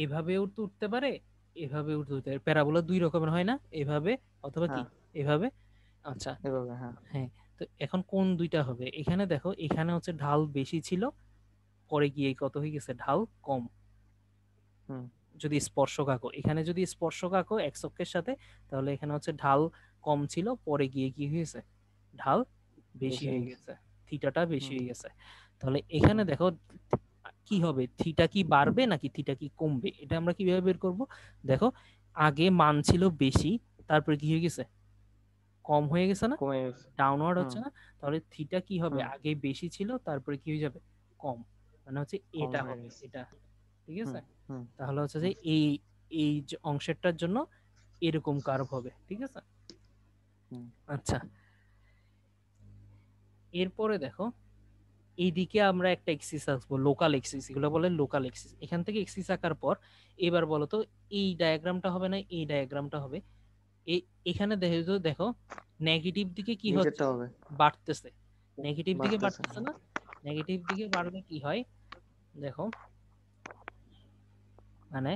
Speaker 1: এভাবে উঠতে উঠতে পারে এভাবে উঠতে উঠতে পারে প্যারাবোলা দুই রকমের হয় না এভাবে অথবা কি হ্যাঁ। এভাবে আচ্ছা হ্যাঁ, হ্যাঁ। তো এখন কোন দুইটা হবে এখানে দেখো এখানে হচ্ছে ঢাল বেশি ছিল পরে গিয়ে কত হয়ে গেছে ঢাল কম যদি স্পর্শক আঁকো এখানে যদি স্পর্শক আঁকো এক অক্ষের সাথে তাহলে এখানে হচ্ছে ঢাল কম ছিল পরে গিয়ে কি হয়েছে ঢাল
Speaker 2: বেশি হয়ে গেছে
Speaker 1: থিটাটা বেশি হয়ে গেছে তাহলে এখানে দেখো কি হবে থিটা কি বাড়বে নাকি থিটা কি কমবে এটা আমরা কিভাবে বের করব দেখো আগে মান ছিল বেশি তারপরে কি হয়ে গেছে কম হয়ে গেছে না ডাউনওয়ার্ড হচ্ছে না তাহলে থিটা কি হবে আগে বেশি ছিল তারপরে কি হয়ে যাবে কম মানে হচ্ছে এটা হবে এটা ঠিক আছে তাহলে হচ্ছে যে এই এই অংশটার জন্য এরকম কার্ভ হবে ঠিক আছে আচ্ছা এরপরে দেখো এইদিকে আমরা একটা এক্সিস আসবো লোকাল এক্সিস এগুলো বলে লোকাল এক্সিস এখান থেকে এক্সিস আঁকার পর এবার বলো তো এই ডায়াগ্রামটা হবে না এই ডায়াগ্রামটা হবে এখানে দেখো দেখো নেগেটিভ দিকে কি হচ্ছে বাড়তেছে নেগেটিভ দিকে বাড়তেছে না নেগেটিভ দিকে বাড়লে কি হয় দেখো মানে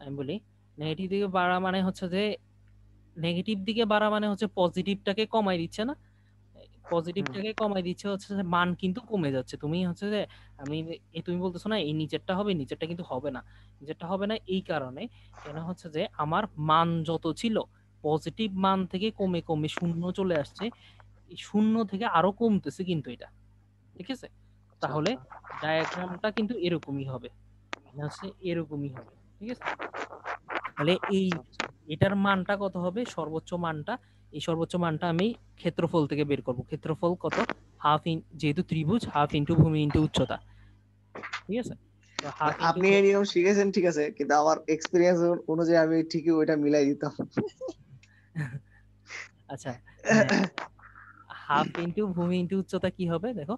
Speaker 1: আমি বলি নেগেটিভ দিকে বাড়া মানে হচ্ছে যে নেগেটিভ দিকে বাড়া মানে হচ্ছে পজিটিভটাকে কমাই দিচ্ছে না পজিটিভটাকে কমাই দিচ্ছে হচ্ছে মান কিন্তু কমে যাচ্ছে তুমি হচ্ছে যে আমি তুমি বলতেছো না এই নিচেরটা হবে নিচেরটা কিন্তু হবে না নিচেরটা হবে না এই কারণে কেন হচ্ছে যে আমার মান যত ছিল পজিটিভ মান থেকে কমে কমে শূন্য চলে আসছে শূন্য থেকে আরো কমতেছে কিন্তু এটা ঠিক আছে আচ্ছা, তাহলে ডায়াগ্রামটা আচ্ছা। কিন্তু এরকমই হবে মানে হচ্ছে এরকমই হবে ঠিক আছে তাহলে এই আচ্ছা, এটার মানটা কত হবে সর্বোচ্চ মানটা এই সর্বোচ্চ মানটা আমি ক্ষেত্রফল থেকে বের করব ক্ষেত্রফল কত হাফ ইন যেহেতু ত্রিভুজ হাফ ইনটু ভূমি ইনটু উচ্চতা ঠিক আছে আপনি এই নিয়ম শিখেছেন ঠিক আছে কিন্তু আমার এক্সপিরিয়েন্স অনুযায়ী আমি ঠিকই ওইটা মিলাই দিতাম আচ্ছা হাফ মানে ইনটু ভূমি ইনটু উচ্চতা কি হবে দেখো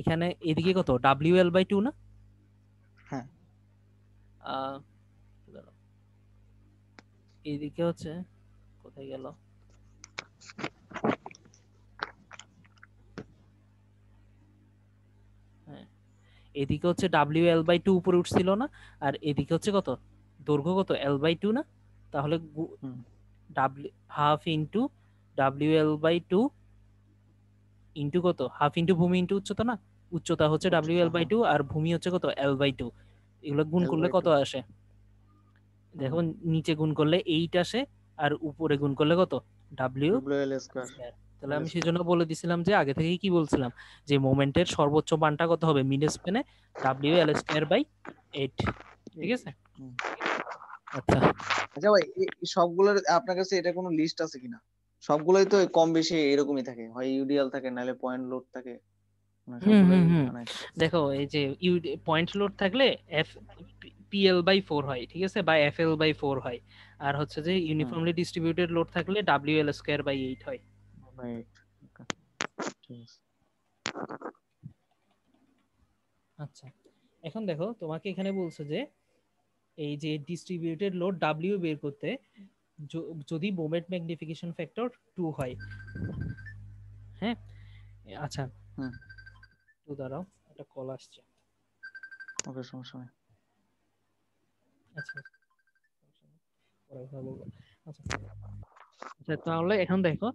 Speaker 1: এখানে এদিকে কত ডাব্লিউ এল বাই টু না হ্যাঁ এদিকে হচ্ছে কোথায় গেল হ্যাঁ, এদিকে হচ্ছে ডাব্লিউ এল বাই টু উপরে উঠছিল না আর এদিকে হচ্ছে কত দৈর্ঘ্য কত এল বাই টু না তাহলে W half into W L by two into কত হাফ ইন্টু ভূমি ইন্টু উচ্চতা না উচ্চতা হচ্ছে ডাব্লিউ এল বাই টু আর ভূমি হচ্ছে কত এল বাই টু এগুলো গুণ করলে কত আসে দেখো নিচে গুণ করলে এইট আসে আর উপরে গুণ করলে কত ডাব্লিউ তাহলে আমি সেই জন্য বলে দিছিলাম যে আগে থেকে কি বলছিলাম যে মোমেন্টের সর্বোচ্চ মানটা কত হবে মিড স্পেনে W L square by eight ঠিক আছে আচ্ছা আচ্ছা ভাই সবগুলোর আপনার কাছে এটা কোনো লিস্ট আছে কিনা সবগুলোই তো কম বেশি এরকমই থাকে হয় ইউডিএল থাকে নাহলে পয়েন্ট লোড থাকে মানে মানে দেখো এই যে পয়েন্ট লোড থাকলে এফ পিএল বাই ফোর হয় ঠিক আছে বা এফ এল বাই ফোর হয় আর হচ্ছে যে ইউনিফর্মলি ডিস্ট্রিবিউটেড লোড থাকলে W L square by eight হয় আচ্ছা এখন দেখো তোমাকে এখানে বলছে যে এই যে ডিস্ট্রিবিউটেড লোড ডাব্লিউ বের করতে যদি মোমেন্ট ম্যাগনিফিকেশন ফ্যাক্টর টু হয় হ্যাঁ আচ্ছা টু দাঁড়াও একটা কল আসছে ওকে সমস্যা আচ্ছা।, আচ্ছা আচ্ছা তাহলে এখন দেখো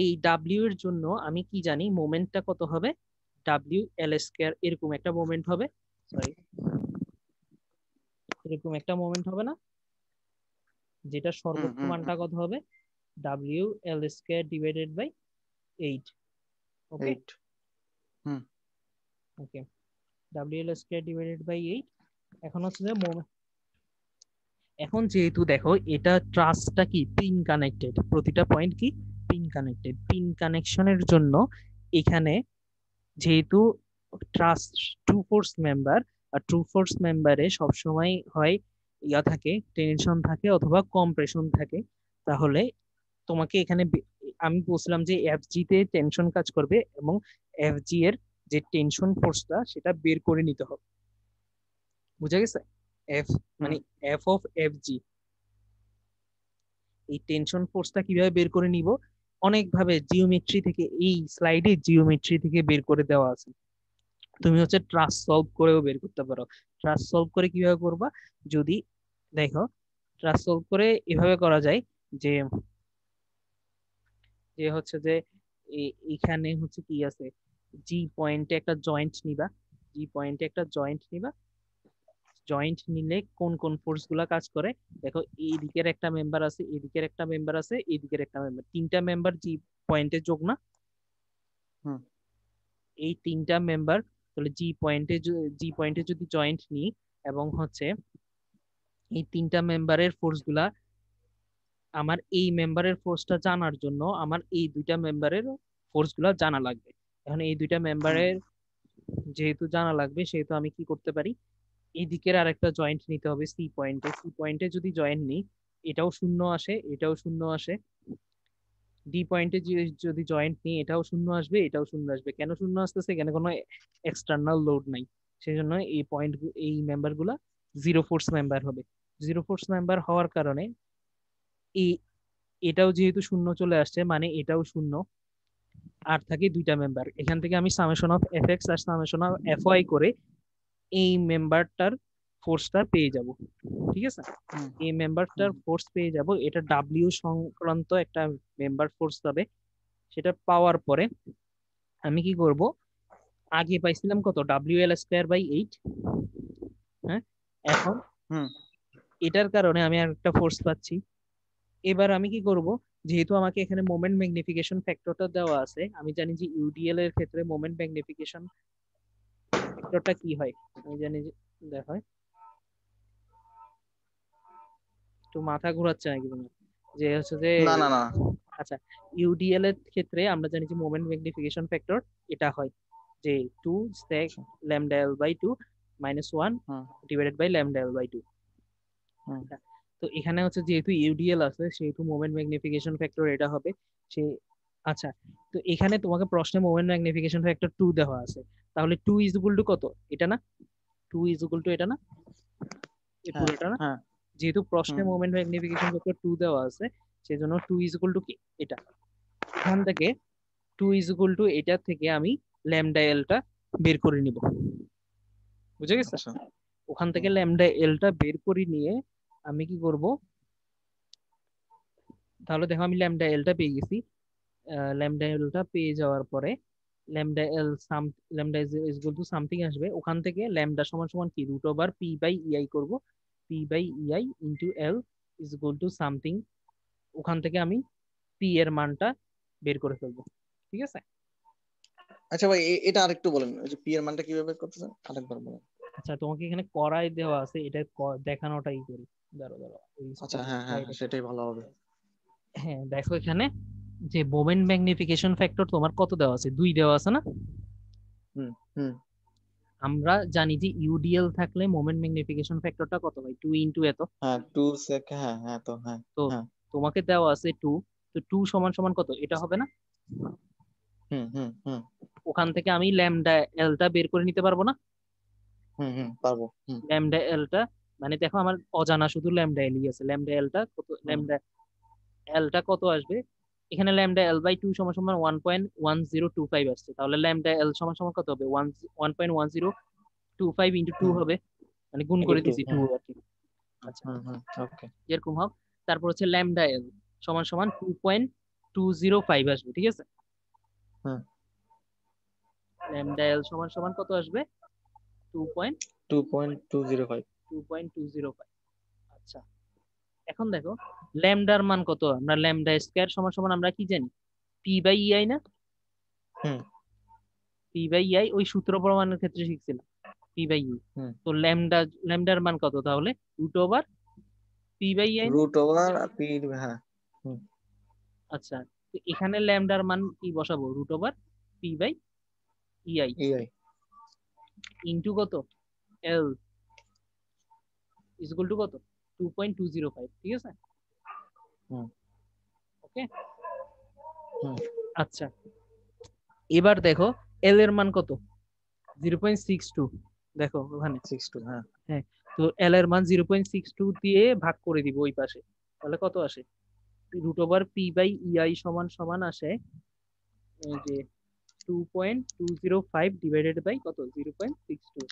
Speaker 1: এই ডাব্লিউ এর জন্য আমি কি জানি মোমেন্টটা কত হবে ডাব্লিউ এল স্কোয়ার এরকম একটা মোমেন্ট হবে সরি এরকম একটা মোমেন্ট হবে না যেটা সর্বোচ্চ মানটা কত হবে W L square divided by 8 okay hmm okay W L square divided by 8 এখন হচ্ছে যে এখন যেহেতু দেখো এটা ট্রাস্টটা কি পিন কানেক্টেড প্রতিটা পয়েন্ট কি পিন কানেক্টেড পিন কানেকশনের জন্য এখানে যেহেতু ট্রাস্ট টু ফোর্স মেম্বার আর ট্রু ফোর্স মেম্বারে সবসময় হয় ইয়া থাকে টেনশন থাকে অথবা কম্প্রেশন থাকে তাহলে তোমাকে এখানে আমি বলছিলাম যে এফ তে টেনশন কাজ করবে এবং এফ জি এর যে টেনশন ফোর্সটা সেটা বের করে নিতে হবে বুঝা গেছে এফ মানে এফ অফ এফ জি এই টেনশন ফোর্সটা কিভাবে বের করে নিব অনেকভাবে জিওমেট্রি থেকে এই স্লাইডে জিওমেট্রি থেকে বের করে দেওয়া আছে তুমি হচ্ছে ট্রাস্ট সলভ করেও বের করতে পারো ট্রাস্ট সলভ করে কিভাবে করবা যদি দেখো ট্রাস্ট সলভ করে এভাবে করা যায় যে যে হচ্ছে যে এখানে হচ্ছে কি আছে জি পয়েন্টে একটা জয়েন্ট নিবা জি পয়েন্টে একটা জয়েন্ট নিবা জয়েন্ট নিলে কোন কোন ফোর্স গুলা কাজ করে দেখো এইদিকের একটা মেম্বার আছে এদিকের একটা মেম্বার আছে এদিকের একটা মেম্বার তিনটা মেম্বার জি পয়েন্টে যোগ না এই তিনটা মেম্বার তাহলে জি পয়েন্টে জি পয়েন্টে যদি জয়েন্ট নিই এবং হচ্ছে এই তিনটা মেম্বারের ফোর্সগুলা আমার এই মেম্বারের ফোর্সটা জানার জন্য আমার এই দুইটা মেম্বারের ফোর্সগুলা জানা লাগবে এখন এই দুইটা মেম্বারের যেহেতু জানা লাগবে সেহেতু আমি কি করতে পারি এই দিকের আরেকটা জয়েন্ট নিতে হবে সি পয়েন্টে সি পয়েন্টে যদি জয়েন্ট নিই এটাও শূন্য আসে এটাও শূন্য আসে ডি পয়েন্টে যদি জয়েন্ট নিই এটাও শূন্য আসবে এটাও শূন্য আসবে কেন শূন্য আসতেছে কেন কোনো এক্সটার্নাল লোড নাই সেই জন্য এই পয়েন্ট এই মেম্বারগুলা জিরো ফোর্স মেম্বার হবে জিরো ফোর্স মেম্বার হওয়ার কারণে এই এটাও যেহেতু শূন্য চলে আসছে মানে এটাও শূন্য আর থাকে দুইটা মেম্বার এখান থেকে আমি সামেশন অফ এফ এক্স আর সামেশন অফ এফ ওয়াই করে এই মেম্বারটার ফোর্সটা পেয়ে যাব ঠিক আছে এই মেম্বারটার ফোর্স পেয়ে যাব এটা ডাব্লিউ সংক্রান্ত একটা মেম্বার ফোর্স পাবে সেটা পাওয়ার পরে আমি কি করব আগে পাইছিলাম কত W L square by eight হ্যাঁ এখন এটার কারণে আমি আর একটা ফোর্স পাচ্ছি এবার আমি কি করব যেহেতু আমাকে এখানে মোমেন্ট ম্যাগনিফিকেশন ফ্যাক্টরটা দেওয়া আছে আমি জানি যে ইউডিএল এর ক্ষেত্রে মোমেন্ট ম্যাগনিফিকেশন ফ্যাক্টরটা কি হয় আমি জানি যে হয় একটু মাথা ঘোরাচ্ছে নাকি তুমি যে হচ্ছে যে না না না আচ্ছা ইউডিএল এর ক্ষেত্রে আমরা জানি যে মোমেন্ট ম্যাগনিফিকেশন ফ্যাক্টর এটা হয় যে 2 sec lambda L by 2 minus 1 divided by lambda L by 2 তো এখানে হচ্ছে যেহেতু ইউডিএল আছে সেহেতু মোমেন্ট ম্যাগনিফিকেশন ফ্যাক্টর এটা হবে সে আচ্ছা তো এখানে তোমাকে প্রশ্নে মোমেন্ট ম্যাগনিফিকেশন ফ্যাক্টর 2 দেওয়া আছে তাহলে 2 ইজ ইকুয়াল টু কত এটা না 2 ইজ ইকুয়াল টু এটা না এই হ্যাঁ, পুরোটা না হ্যাঁ যেহেতু প্রশ্নে মোমেন্ট ম্যাগনিফিকেশন ফ্যাক্টর টু দেওয়া আছে সেজন্য টু ইজ ইকুয়াল টু এটা এখান থেকে টু ইজ ইকুয়াল টু এটা থেকে আমি ল্যামডা এলটা বের করে নিব বুঝে গেছে আচ্ছা। ওখান থেকে ল্যামডা এলটা বের করে নিয়ে আমি কি করব তাহলে দেখো আমি ল্যামডা এলটা পেয়ে গেছি ল্যামডা এলটা পেয়ে যাওয়ার পরে lambda L some lambda is equal to something আসবে ওখান থেকে ল্যামডা সমান সমান কি root over P by EI করব P by EI into L is equal to something ওখান থেকে আমি পি এর মানটা বের করে ফেলবো ঠিক আছে আচ্ছা ভাই এটা আরেকটু বলেন যে পি এর মানটা কিভাবে করতেছেন আরেকবার বলেন আচ্ছা তোমাকে এখানে করাই দেওয়া আছে এটা দেখানোটাই করি দাঁড়ো দাঁড়ো আচ্ছা হ্যাঁ, হ্যাঁ হ্যাঁ সেটাই ভালো হবে হ্যাঁ দেখো এখানে যে বোমেন ম্যাগনিফিকেশন ফ্যাক্টর তোমার কত দেওয়া আছে দুই দেওয়া আছে না হুম হুম আমরা জানি যে ইউডিএল থাকলে মোমেন্ট ম্যাগনিফিকেশন ফ্যাক্টরটা কত হয় 2 ইনটু এত হ্যাঁ 2 সেক হ্যাঁ হ্যাঁ তো হ্যাঁ তো হ্যাঁ। তোমাকে দেওয়া আছে 2 তো 2 সমান সমান কত এটা হবে না হুম হুম হুম ওখান থেকে আমি ল্যামডা এলটা বের করে নিতে পারবো না হুম হুম পারবো ল্যামডা এলটা মানে দেখো আমার অজানা শুধু ল্যামডা এলই আছে ল্যামডা এলটা কত ল্যামডা এলটা কত আসবে এখানে ল্যামডা এল বাই টু সমান সমান one point one zero two five আসছে তাহলে ল্যামডা এল সমান সমান কত হবে one one point one zero two five into two হবে মানে গুণ করে দিছি টু আর কি আচ্ছা এরকম হোক তারপর হচ্ছে ল্যামডা এল সমান সমান two point two zero five আসবে ঠিক আছে ল্যামডা এল সমান সমান কত আসবে two point two point two zero five two point two zero five এখন দেখো ল্যামডার মান কত আমরা ল্যামডা স্কয়ার সমান সমান আমরা কি জানি পি বাই ইআই না হুম পি বাই ইআই ওই সূত্র প্রমাণের ক্ষেত্রে শিখছিলাম পি বাই ইউ তো ল্যামডা ল্যামডার মান কত তাহলে root over P by EI root over P হ্যাঁ আচ্ছা তো এখানে ল্যামডার মান কি বসাবো root over P by EI EI into কত এল ইজ টু কত টু পয়েন্ট টু জিরো ঠিক আছে ওকে আচ্ছা এবার দেখো এল এর মান কত জিরো পয়েন্ট সিক্স টু দেখো ওখানে সিক্স টু হ্যাঁ হ্যাঁ তো এল এর মান জিরো পয়েন্ট সিক্স টু দিয়ে ভাগ করে দিব ওই পাশে তাহলে কত আসে root over P by EI সমান সমান আসে যে two point two zero five divided by কত zero point six two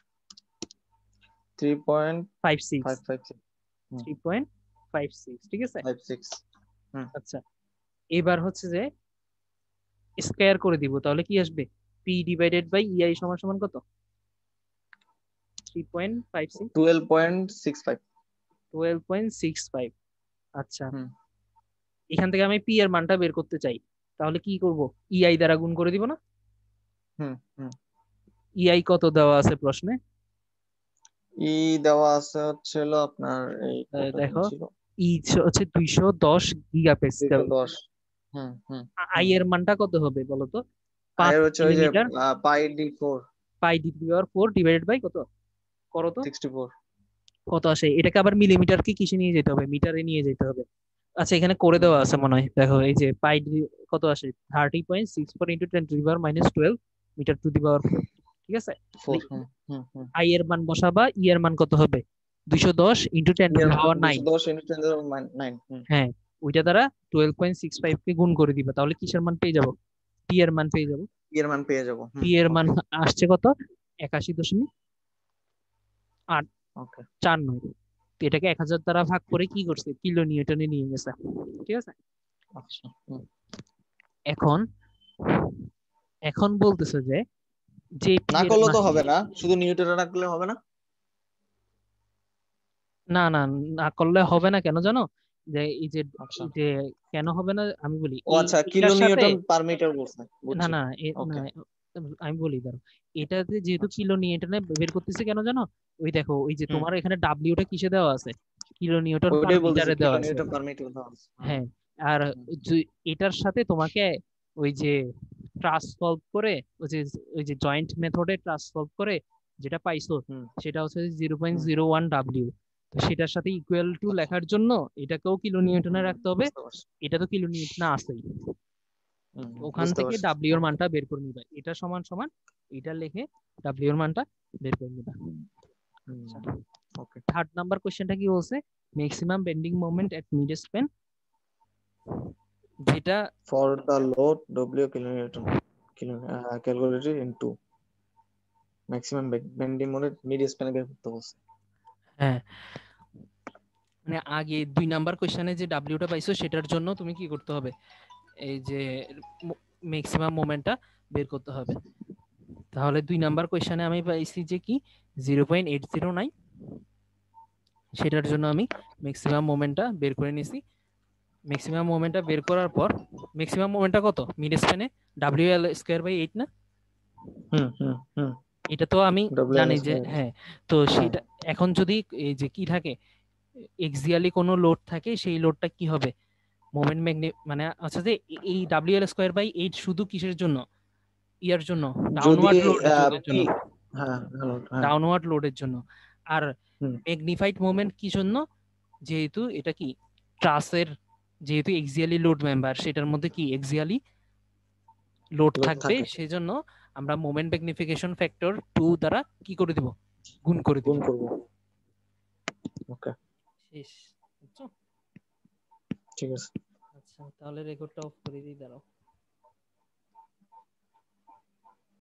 Speaker 1: three point five six five six three point five six ঠিক আছে আচ্ছা এবার হচ্ছে যে স্কয়ার করে দিব তাহলে কি আসবে পি ডিভাইডেড বাই ইআই সমান সমান কত আচ্ছা এখান থেকে আমি পি এর মানটা বের করতে চাই তাহলে কি করব ইআই e দ্বারা গুণ করে দিব না ইআই e কত দেওয়া আছে প্রশ্নে ই e দেওয়া আছে হচ্ছে হলো আপনার এই দেখো ই e হচ্ছে 210 দশ গিগাপিক্সেল দশ হুম হুম আই এর মানটা কত হবে বলো তো পাই হচ্ছে ওই যে pi D 4 pi D power four divided by কত করো তো 64 কত আসে এটাকে আবার মিলিমিটার কি কিসে নিয়ে যেতে হবে মিটারে নিয়ে যেতে হবে আচ্ছা এখানে করে দেওয়া আছে মনে হয় দেখো এই যে পাই কত আসে 30.64 10 six four to the power minus meter to the power ঠিক আছে আই এর মান বসাবা ই e এর মান কত হবে দুইশো দশ ইন্টু টেন পাওয়ার নাইন হ্যাঁ ওইটা দ্বারা টুয়েলভ পয়েন্ট সিক্স ফাইভ কে গুণ করে দিবা তাহলে কিসের মান পেয়ে যাবো পি এর মান পেয়ে যাবো এর মান পেয়ে এর মান আসছে কত একাশি দশমিক আট চার নয় এটাকে এক হাজার দ্বারা ভাগ করে কি করছে কিলো নিউটনে নিয়ে গেছে ঠিক আছে আচ্ছা, এখন এখন বলতেছে যে যে না করলে তো হবে না শুধু না করলে হবে না না না না করলে হবে না কেন জানো যে এই যে আচ্ছা। যে কেন হবে না আমি বলি ও আচ্ছা কিলো নিউটন পার মিটার না না আমি বলি ধরো এটাতে যেহেতু আচ্ছা। কিলো নিউটনে বের করতেছে কেন জানো ওই দেখো ওই যে তোমার এখানে ডাব্লিউটা কিসে দেওয়া আছে কিলো নিউটন পার মিটারে দেওয়া আছে হ্যাঁ আর এটার সাথে তোমাকে ওই যে সলভ করে ওই যে ওই যে জয়েন্ট মেথডে ট্রান্সফল্ভ করে যেটা পাইছো সেটা হচ্ছে zero point zero one W তো সেটার সাথে ইকুয়াল আচ্ছা। টু লেখার জন্য এটাকেও কিলো নিউটনে রাখতে হবে এটা তো কিলো নিউটনে আসেই ওখান থেকে ডাব্লিউ এর মানটা বের করে নিবা এটা সমান সমান এটা লিখে ডাব্লিউ এর মানটা বের করে নিবা আচ্ছা। ওকে থার্ড নাম্বার কোশ্চেনটা কি বলছে maximum bending moment at mid span theta for the load W kilonewton uh, calculated into maximum bending moment mid span এর করতে বলছে হ্যাঁ মানে আগে দুই নাম্বার কোশ্চেনে যে ডব্লিউটা পাইছো সেটার জন্য তুমি কি করতে হবে এই যে ম্যাক্সিমাম মোমেন্টটা বের করতে হবে তাহলে দুই নাম্বার কোশ্চেনে আমি পাইছি যে কি 0.809 সেটার জন্য আমি ম্যাক্সিমাম মোমেন্টটা বের করে নিছি ম্যাক্সিমাম মোমেন্টটা বের করার পর ম্যাক্সিমাম মোমেন্টটা কত মিড স্প্যানে W L square by eight না হুম হুম হুম এটা তো আমি জানি যে হ্যাঁ তো হ্যাঁ। সেটা এখন যদি এই যে কি থাকে এক্সিয়ালি কোনো লোড থাকে সেই লোডটা কি হবে মোমেন্ট ম্যাগনে মানে আচ্ছা যে এই W L square by eight শুধু কিসের জন্য ইয়ার জন্য ডাউনওয়ার্ড লোডের জন্য ডাউনওয়ার্ড হ্যাঁ, হ্যাঁ, লোডের জন্য আর ম্যাগনিফাইড মোমেন্ট কি জন্য যেহেতু এটা কি ট্রাসের যেহেতু এক্সিয়ালি লোড মেম্বার সেটার মধ্যে কি এক্সিয়ালি লোড থাকবে সেই জন্য আমরা মোমেন্ট ম্যাগনিফিকেশন ফ্যাক্টর 2 দ্বারা কি করে দিব গুণ করে দিব গুণ করব ওকে শেষ ঠিক আছে আচ্ছা তাহলে রেকর্ডটা অফ করে দিই দাঁড়াও